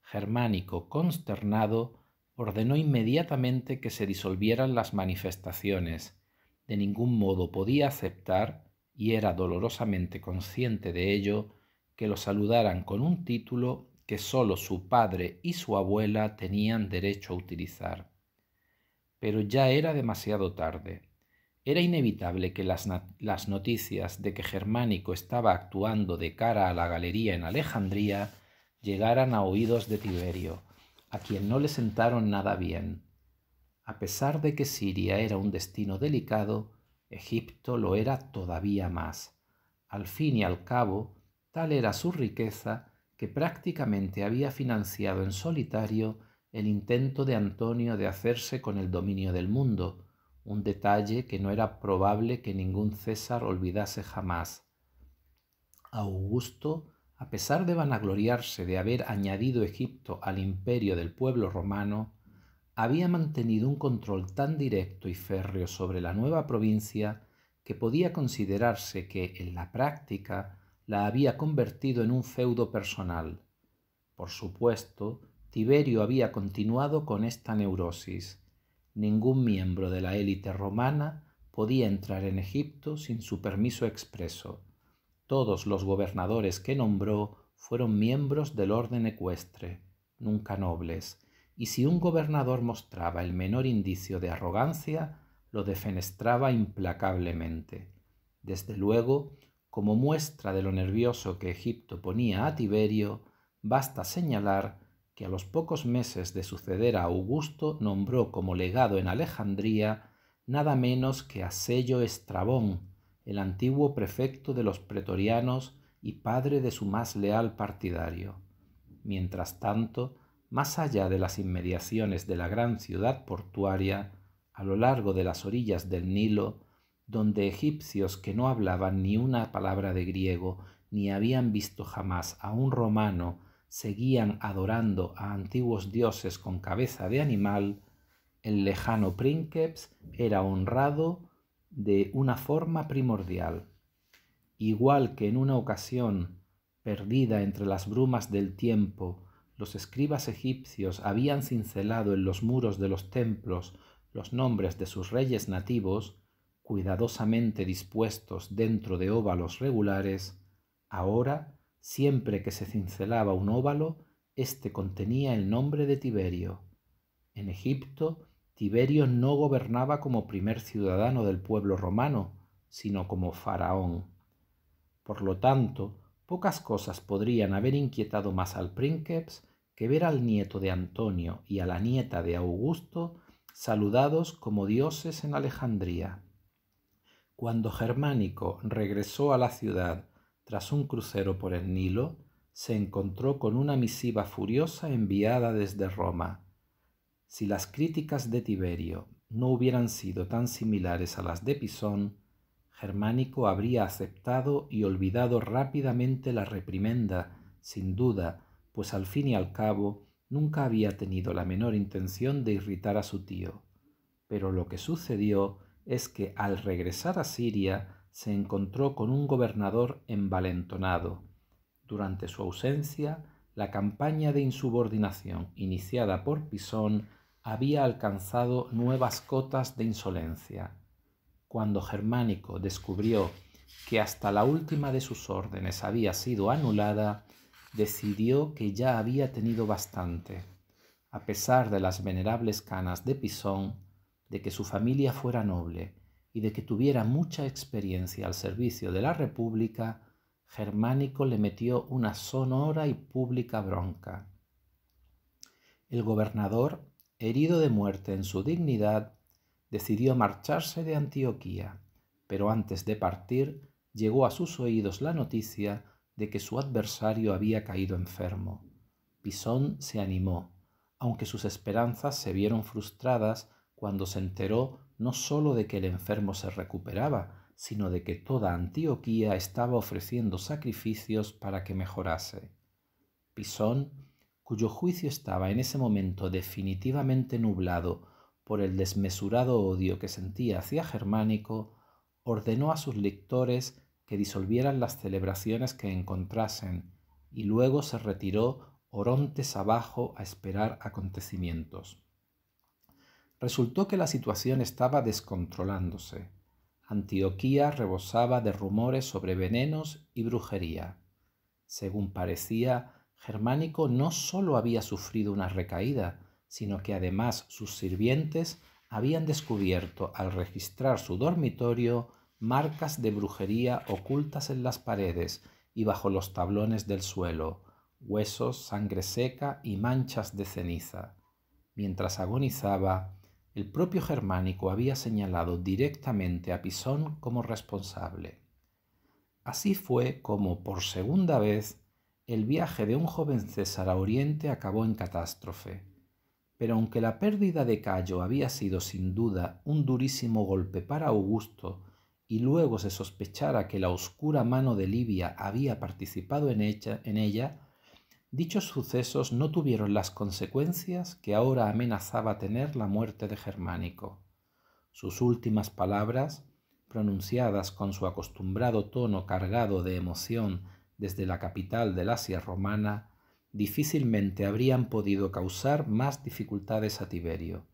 Germánico, consternado, ordenó inmediatamente que se disolvieran las manifestaciones, de ningún modo podía aceptar, y era dolorosamente consciente de ello, que lo saludaran con un título que sólo su padre y su abuela tenían derecho a utilizar. Pero ya era demasiado tarde. Era inevitable que las, las noticias de que Germánico estaba actuando de cara a la galería en Alejandría llegaran a oídos de Tiberio, a quien no le sentaron nada bien a pesar de que Siria era un destino delicado, Egipto lo era todavía más. Al fin y al cabo, tal era su riqueza que prácticamente había financiado en solitario el intento de Antonio de hacerse con el dominio del mundo, un detalle que no era probable que ningún César olvidase jamás. Augusto, a pesar de vanagloriarse de haber añadido Egipto al imperio del pueblo romano, había mantenido un control tan directo y férreo sobre la nueva provincia que podía considerarse que, en la práctica, la había convertido en un feudo personal. Por supuesto, Tiberio había continuado con esta neurosis. Ningún miembro de la élite romana podía entrar en Egipto sin su permiso expreso. Todos los gobernadores que nombró fueron miembros del orden ecuestre, nunca nobles, y si un gobernador mostraba el menor indicio de arrogancia, lo defenestraba implacablemente. Desde luego, como muestra de lo nervioso que Egipto ponía a Tiberio, basta señalar que a los pocos meses de suceder a Augusto nombró como legado en Alejandría nada menos que a Sello Estrabón, el antiguo prefecto de los pretorianos y padre de su más leal partidario. Mientras tanto, más allá de las inmediaciones de la gran ciudad portuaria, a lo largo de las orillas del Nilo, donde egipcios que no hablaban ni una palabra de griego ni habían visto jamás a un romano seguían adorando a antiguos dioses con cabeza de animal, el lejano Princeps era honrado de una forma primordial. Igual que en una ocasión, perdida entre las brumas del tiempo, los escribas egipcios habían cincelado en los muros de los templos los nombres de sus reyes nativos, cuidadosamente dispuestos dentro de óvalos regulares, ahora, siempre que se cincelaba un óvalo, éste contenía el nombre de Tiberio. En Egipto, Tiberio no gobernaba como primer ciudadano del pueblo romano, sino como faraón. Por lo tanto, Pocas cosas podrían haber inquietado más al príncipe que ver al nieto de Antonio y a la nieta de Augusto saludados como dioses en Alejandría. Cuando Germánico regresó a la ciudad tras un crucero por el Nilo, se encontró con una misiva furiosa enviada desde Roma. Si las críticas de Tiberio no hubieran sido tan similares a las de Pisón, germánico habría aceptado y olvidado rápidamente la reprimenda, sin duda, pues al fin y al cabo nunca había tenido la menor intención de irritar a su tío. Pero lo que sucedió es que al regresar a Siria se encontró con un gobernador envalentonado. Durante su ausencia, la campaña de insubordinación iniciada por Pisón había alcanzado nuevas cotas de insolencia cuando Germánico descubrió que hasta la última de sus órdenes había sido anulada, decidió que ya había tenido bastante, a pesar de las venerables canas de Pisón, de que su familia fuera noble y de que tuviera mucha experiencia al servicio de la República, Germánico le metió una sonora y pública bronca. El gobernador, herido de muerte en su dignidad, decidió marcharse de Antioquía, pero antes de partir llegó a sus oídos la noticia de que su adversario había caído enfermo. Pisón se animó, aunque sus esperanzas se vieron frustradas cuando se enteró no sólo de que el enfermo se recuperaba, sino de que toda Antioquía estaba ofreciendo sacrificios para que mejorase. Pisón, cuyo juicio estaba en ese momento definitivamente nublado por el desmesurado odio que sentía hacia Germánico, ordenó a sus lectores que disolvieran las celebraciones que encontrasen y luego se retiró Orontes abajo a esperar acontecimientos. Resultó que la situación estaba descontrolándose. Antioquía rebosaba de rumores sobre venenos y brujería. Según parecía, Germánico no sólo había sufrido una recaída, sino que además sus sirvientes habían descubierto al registrar su dormitorio marcas de brujería ocultas en las paredes y bajo los tablones del suelo, huesos, sangre seca y manchas de ceniza. Mientras agonizaba, el propio germánico había señalado directamente a Pisón como responsable. Así fue como, por segunda vez, el viaje de un joven César a Oriente acabó en catástrofe. Pero aunque la pérdida de Cayo había sido sin duda un durísimo golpe para Augusto, y luego se sospechara que la oscura mano de Libia había participado en ella, en ella dichos sucesos no tuvieron las consecuencias que ahora amenazaba tener la muerte de Germánico. Sus últimas palabras, pronunciadas con su acostumbrado tono cargado de emoción desde la capital del Asia romana, difícilmente habrían podido causar más dificultades a Tiberio.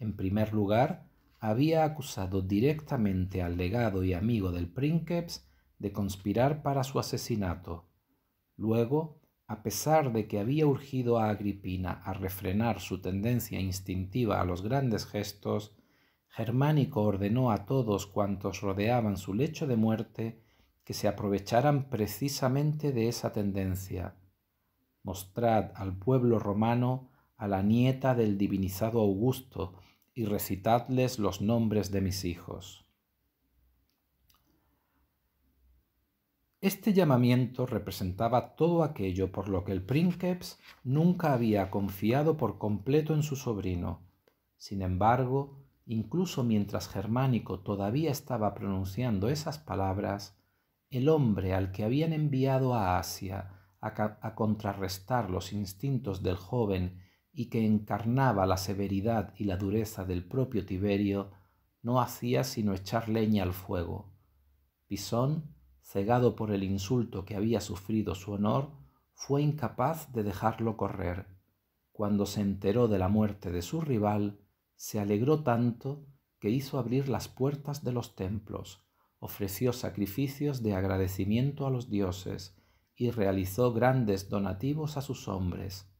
En primer lugar, había acusado directamente al legado y amigo del Princeps de conspirar para su asesinato. Luego, a pesar de que había urgido a Agripina a refrenar su tendencia instintiva a los grandes gestos, Germánico ordenó a todos cuantos rodeaban su lecho de muerte que se aprovecharan precisamente de esa tendencia, mostrad al pueblo romano a la nieta del divinizado Augusto y recitadles los nombres de mis hijos. Este llamamiento representaba todo aquello por lo que el Princeps nunca había confiado por completo en su sobrino. Sin embargo, incluso mientras Germánico todavía estaba pronunciando esas palabras, el hombre al que habían enviado a Asia a, contrarrestar los instintos del joven y que encarnaba la severidad y la dureza del propio Tiberio, no hacía sino echar leña al fuego. Pisón, cegado por el insulto que había sufrido su honor, fue incapaz de dejarlo correr. Cuando se enteró de la muerte de su rival, se alegró tanto que hizo abrir las puertas de los templos, ofreció sacrificios de agradecimiento a los dioses, y realizó grandes donativos a sus hombres.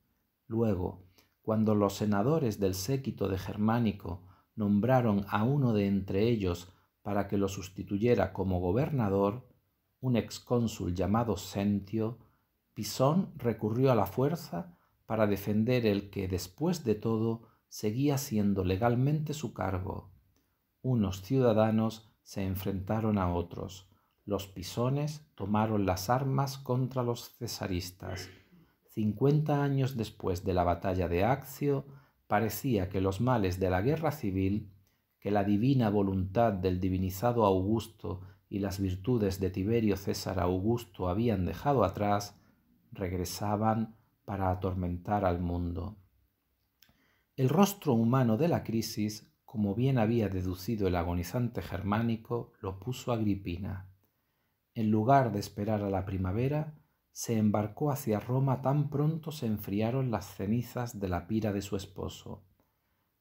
Luego, cuando los senadores del séquito de Germánico nombraron a uno de entre ellos para que lo sustituyera como gobernador, un excónsul llamado Sentio, Pisón recurrió a la fuerza para defender el que después de todo seguía siendo legalmente su cargo. Unos ciudadanos se enfrentaron a otros los pisones tomaron las armas contra los cesaristas. Cincuenta años después de la batalla de Accio, parecía que los males de la guerra civil, que la divina voluntad del divinizado Augusto y las virtudes de Tiberio César Augusto habían dejado atrás, regresaban para atormentar al mundo. El rostro humano de la crisis, como bien había deducido el agonizante germánico, lo puso Agripina en lugar de esperar a la primavera, se embarcó hacia Roma tan pronto se enfriaron las cenizas de la pira de su esposo.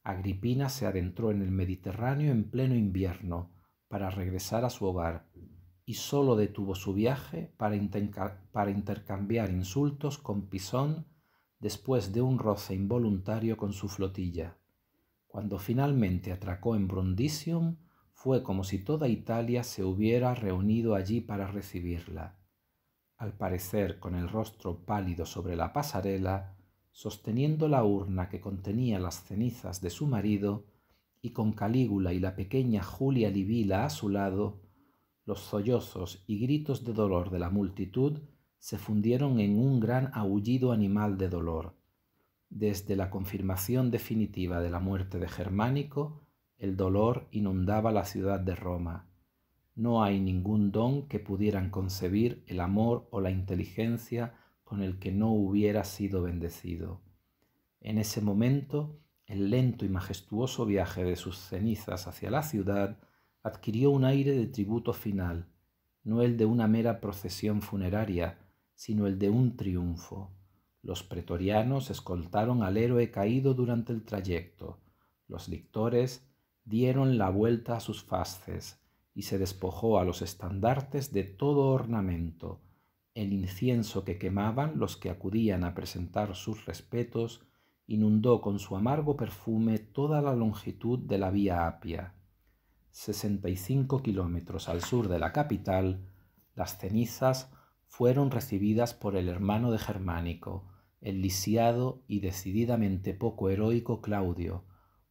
Agripina se adentró en el Mediterráneo en pleno invierno para regresar a su hogar y sólo detuvo su viaje para, para intercambiar insultos con Pisón después de un roce involuntario con su flotilla. Cuando finalmente atracó en Brundisium, fue como si toda Italia se hubiera reunido allí para recibirla. Al parecer, con el rostro pálido sobre la pasarela, sosteniendo la urna que contenía las cenizas de su marido, y con Calígula y la pequeña Julia Livila a su lado, los sollozos y gritos de dolor de la multitud se fundieron en un gran aullido animal de dolor. Desde la confirmación definitiva de la muerte de Germánico, el dolor inundaba la ciudad de Roma. No hay ningún don que pudieran concebir el amor o la inteligencia con el que no hubiera sido bendecido. En ese momento, el lento y majestuoso viaje de sus cenizas hacia la ciudad adquirió un aire de tributo final, no el de una mera procesión funeraria, sino el de un triunfo. Los pretorianos escoltaron al héroe caído durante el trayecto, los lictores dieron la vuelta a sus faces y se despojó a los estandartes de todo ornamento, el incienso que quemaban los que acudían a presentar sus respetos inundó con su amargo perfume toda la longitud de la vía Apia. Sesenta y cinco kilómetros al sur de la capital, las cenizas fueron recibidas por el hermano de Germánico, el lisiado y decididamente poco heroico Claudio,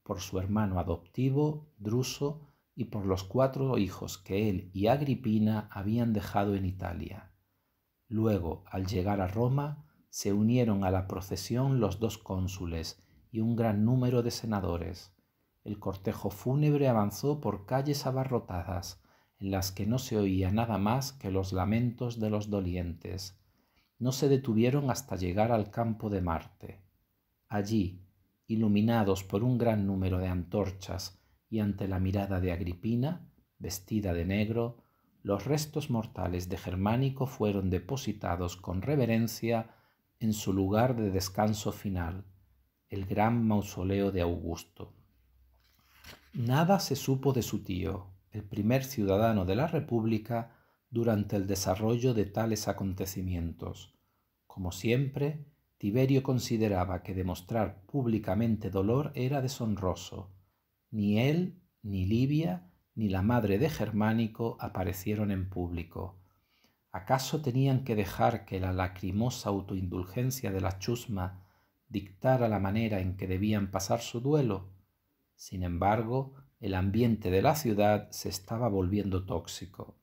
por su hermano adoptivo, Druso, y por los cuatro hijos que él y Agripina habían dejado en Italia. Luego, al llegar a Roma, se unieron a la procesión los dos cónsules y un gran número de senadores. El cortejo fúnebre avanzó por calles abarrotadas, en las que no se oía nada más que los lamentos de los dolientes. No se detuvieron hasta llegar al campo de Marte. Allí, iluminados por un gran número de antorchas y ante la mirada de Agripina, vestida de negro, los restos mortales de Germánico fueron depositados con reverencia en su lugar de descanso final, el gran mausoleo de Augusto. Nada se supo de su tío, el primer ciudadano de la República, durante el desarrollo de tales acontecimientos. Como siempre, Tiberio consideraba que demostrar públicamente dolor era deshonroso. Ni él, ni Livia, ni la madre de Germánico aparecieron en público. ¿Acaso tenían que dejar que la lacrimosa autoindulgencia de la chusma dictara la manera en que debían pasar su duelo? Sin embargo, el ambiente de la ciudad se estaba volviendo tóxico.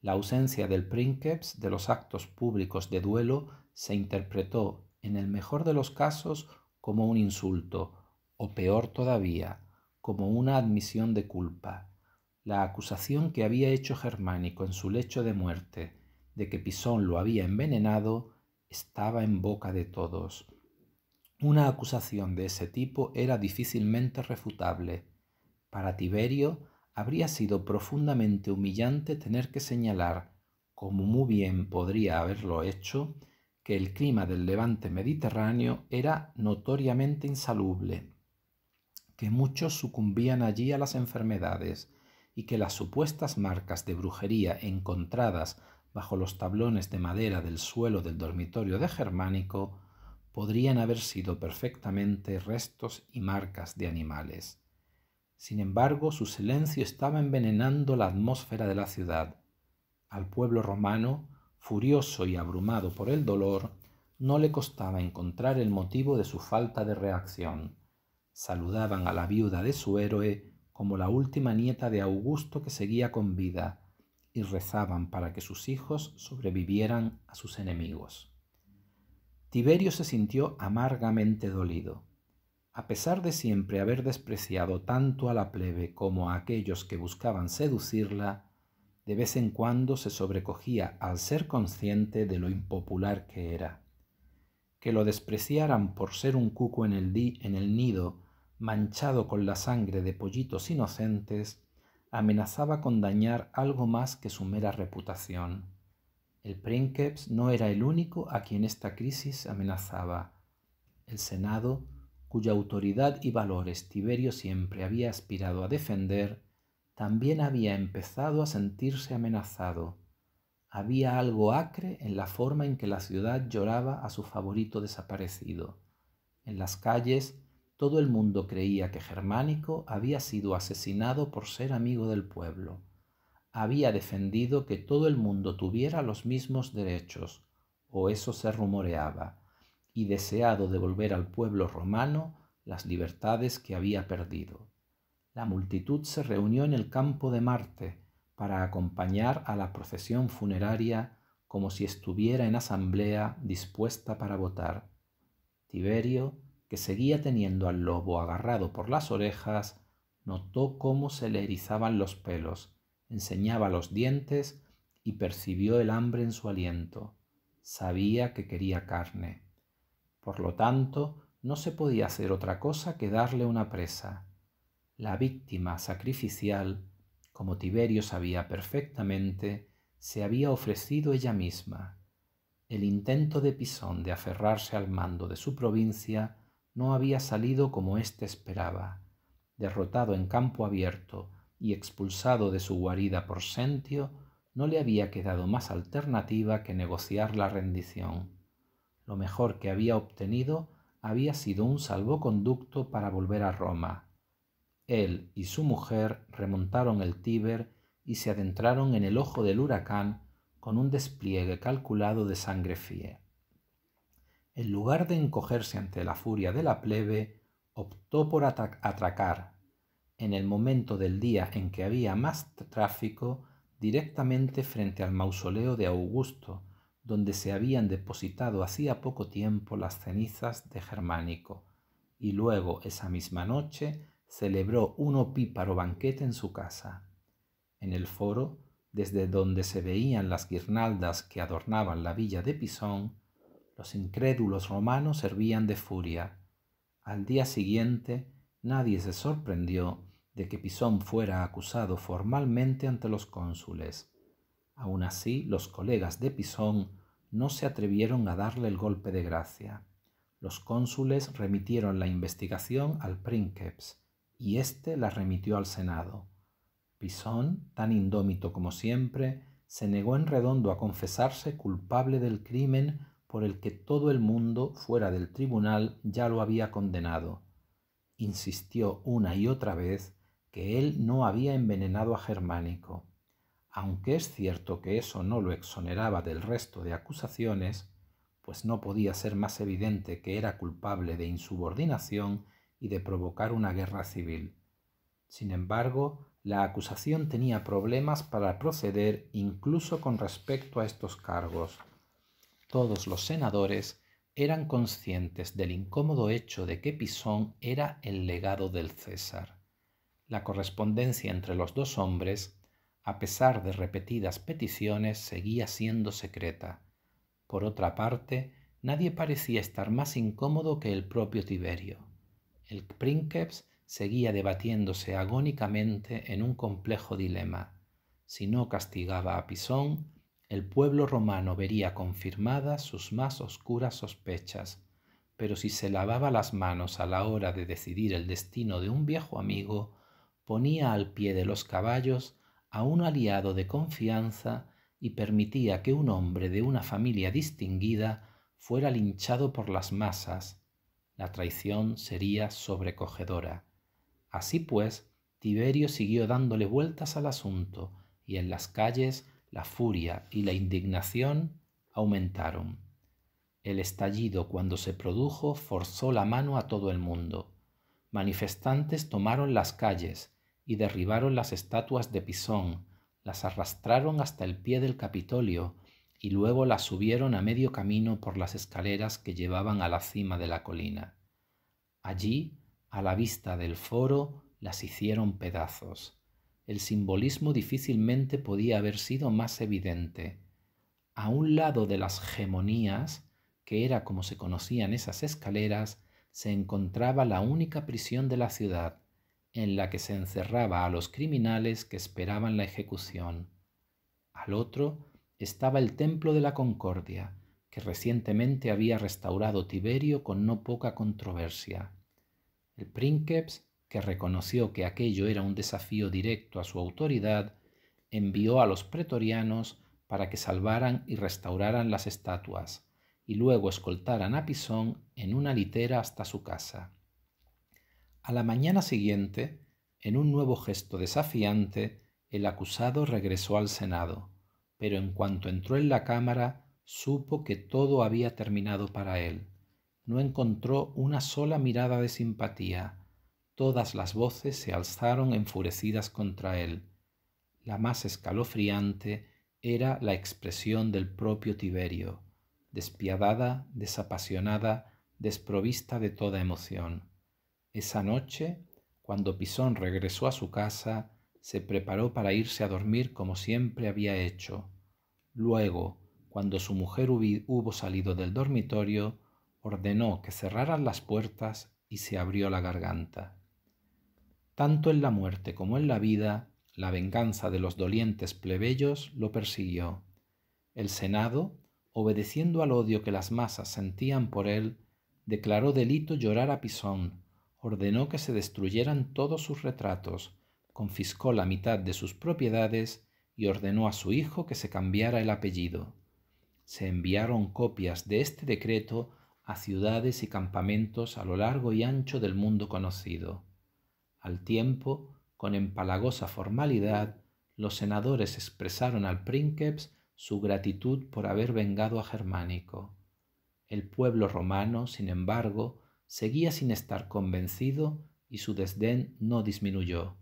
La ausencia del prínceps de los actos públicos de duelo se interpretó en el mejor de los casos, como un insulto, o peor todavía, como una admisión de culpa. La acusación que había hecho Germánico en su lecho de muerte de que Pisón lo había envenenado estaba en boca de todos. Una acusación de ese tipo era difícilmente refutable. Para Tiberio habría sido profundamente humillante tener que señalar, como muy bien podría haberlo hecho, que el clima del levante mediterráneo era notoriamente insalubre, que muchos sucumbían allí a las enfermedades y que las supuestas marcas de brujería encontradas bajo los tablones de madera del suelo del dormitorio de Germánico podrían haber sido perfectamente restos y marcas de animales. Sin embargo, su silencio estaba envenenando la atmósfera de la ciudad. Al pueblo romano furioso y abrumado por el dolor, no le costaba encontrar el motivo de su falta de reacción. Saludaban a la viuda de su héroe como la última nieta de Augusto que seguía con vida, y rezaban para que sus hijos sobrevivieran a sus enemigos. Tiberio se sintió amargamente dolido. A pesar de siempre haber despreciado tanto a la plebe como a aquellos que buscaban seducirla, de vez en cuando se sobrecogía al ser consciente de lo impopular que era. Que lo despreciaran por ser un cuco en el, di en el nido, manchado con la sangre de pollitos inocentes, amenazaba con dañar algo más que su mera reputación. El Prínceps no era el único a quien esta crisis amenazaba. El Senado, cuya autoridad y valores Tiberio siempre había aspirado a defender, también había empezado a sentirse amenazado. Había algo acre en la forma en que la ciudad lloraba a su favorito desaparecido. En las calles todo el mundo creía que Germánico había sido asesinado por ser amigo del pueblo. Había defendido que todo el mundo tuviera los mismos derechos, o eso se rumoreaba, y deseado devolver al pueblo romano las libertades que había perdido la multitud se reunió en el campo de Marte para acompañar a la procesión funeraria como si estuviera en asamblea dispuesta para votar. Tiberio, que seguía teniendo al lobo agarrado por las orejas, notó cómo se le erizaban los pelos, enseñaba los dientes y percibió el hambre en su aliento. Sabía que quería carne. Por lo tanto, no se podía hacer otra cosa que darle una presa la víctima sacrificial, como Tiberio sabía perfectamente, se había ofrecido ella misma. El intento de Pisón de aferrarse al mando de su provincia no había salido como éste esperaba. Derrotado en campo abierto y expulsado de su guarida por Sentio, no le había quedado más alternativa que negociar la rendición. Lo mejor que había obtenido había sido un salvoconducto para volver a Roma, él y su mujer remontaron el Tíber y se adentraron en el ojo del huracán con un despliegue calculado de sangre fría. En lugar de encogerse ante la furia de la plebe, optó por atracar, en el momento del día en que había más tráfico, directamente frente al mausoleo de Augusto, donde se habían depositado hacía poco tiempo las cenizas de Germánico, y luego esa misma noche celebró un opíparo banquete en su casa. En el foro, desde donde se veían las guirnaldas que adornaban la villa de Pisón, los incrédulos romanos servían de furia. Al día siguiente, nadie se sorprendió de que Pisón fuera acusado formalmente ante los cónsules. Aun así, los colegas de Pisón no se atrevieron a darle el golpe de gracia. Los cónsules remitieron la investigación al Princeps, y éste la remitió al Senado. Pisón, tan indómito como siempre, se negó en redondo a confesarse culpable del crimen por el que todo el mundo fuera del tribunal ya lo había condenado. Insistió una y otra vez que él no había envenenado a Germánico. Aunque es cierto que eso no lo exoneraba del resto de acusaciones, pues no podía ser más evidente que era culpable de insubordinación y de provocar una guerra civil. Sin embargo, la acusación tenía problemas para proceder incluso con respecto a estos cargos. Todos los senadores eran conscientes del incómodo hecho de que Pisón era el legado del César. La correspondencia entre los dos hombres, a pesar de repetidas peticiones, seguía siendo secreta. Por otra parte, nadie parecía estar más incómodo que el propio Tiberio el Princeps seguía debatiéndose agónicamente en un complejo dilema. Si no castigaba a Pisón, el pueblo romano vería confirmadas sus más oscuras sospechas, pero si se lavaba las manos a la hora de decidir el destino de un viejo amigo, ponía al pie de los caballos a un aliado de confianza y permitía que un hombre de una familia distinguida fuera linchado por las masas, la traición sería sobrecogedora. Así pues, Tiberio siguió dándole vueltas al asunto, y en las calles la furia y la indignación aumentaron. El estallido cuando se produjo forzó la mano a todo el mundo. Manifestantes tomaron las calles y derribaron las estatuas de Pisón, las arrastraron hasta el pie del Capitolio y luego las subieron a medio camino por las escaleras que llevaban a la cima de la colina. Allí, a la vista del foro, las hicieron pedazos. El simbolismo difícilmente podía haber sido más evidente. A un lado de las gemonías, que era como se conocían esas escaleras, se encontraba la única prisión de la ciudad, en la que se encerraba a los criminales que esperaban la ejecución. Al otro, estaba el Templo de la Concordia, que recientemente había restaurado Tiberio con no poca controversia. El Princeps, que reconoció que aquello era un desafío directo a su autoridad, envió a los pretorianos para que salvaran y restauraran las estatuas, y luego escoltaran a Pisón en una litera hasta su casa. A la mañana siguiente, en un nuevo gesto desafiante, el acusado regresó al Senado pero en cuanto entró en la cámara supo que todo había terminado para él. No encontró una sola mirada de simpatía. Todas las voces se alzaron enfurecidas contra él. La más escalofriante era la expresión del propio Tiberio, despiadada, desapasionada, desprovista de toda emoción. Esa noche, cuando Pisón regresó a su casa, se preparó para irse a dormir como siempre había hecho. Luego, cuando su mujer hubo salido del dormitorio, ordenó que cerraran las puertas y se abrió la garganta. Tanto en la muerte como en la vida, la venganza de los dolientes plebeyos lo persiguió. El Senado, obedeciendo al odio que las masas sentían por él, declaró delito llorar a Pisón, ordenó que se destruyeran todos sus retratos, confiscó la mitad de sus propiedades y ordenó a su hijo que se cambiara el apellido. Se enviaron copias de este decreto a ciudades y campamentos a lo largo y ancho del mundo conocido. Al tiempo, con empalagosa formalidad, los senadores expresaron al Princeps su gratitud por haber vengado a Germánico. El pueblo romano, sin embargo, seguía sin estar convencido y su desdén no disminuyó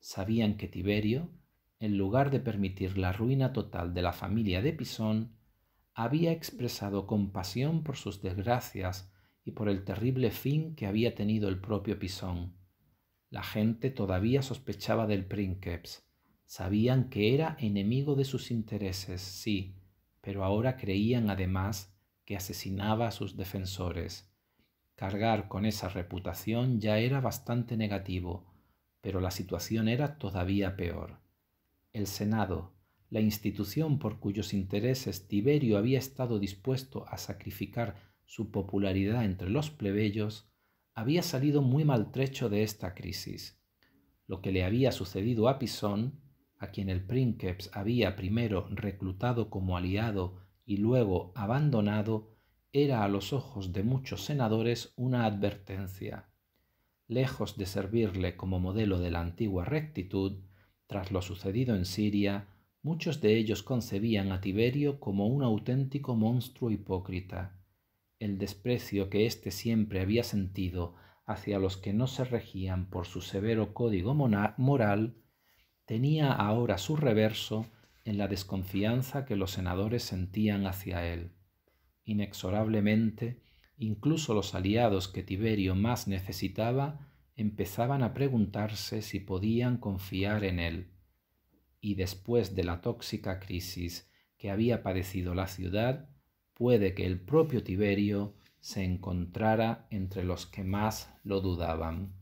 sabían que Tiberio, en lugar de permitir la ruina total de la familia de Pisón, había expresado compasión por sus desgracias y por el terrible fin que había tenido el propio Pisón. La gente todavía sospechaba del Princeps. Sabían que era enemigo de sus intereses, sí, pero ahora creían además que asesinaba a sus defensores. Cargar con esa reputación ya era bastante negativo, pero la situación era todavía peor. El Senado, la institución por cuyos intereses Tiberio había estado dispuesto a sacrificar su popularidad entre los plebeyos, había salido muy maltrecho de esta crisis. Lo que le había sucedido a Pisón, a quien el Princeps había primero reclutado como aliado y luego abandonado, era a los ojos de muchos senadores una advertencia lejos de servirle como modelo de la antigua rectitud, tras lo sucedido en Siria, muchos de ellos concebían a Tiberio como un auténtico monstruo hipócrita. El desprecio que éste siempre había sentido hacia los que no se regían por su severo código moral tenía ahora su reverso en la desconfianza que los senadores sentían hacia él. Inexorablemente, incluso los aliados que Tiberio más necesitaba empezaban a preguntarse si podían confiar en él. Y después de la tóxica crisis que había padecido la ciudad, puede que el propio Tiberio se encontrara entre los que más lo dudaban.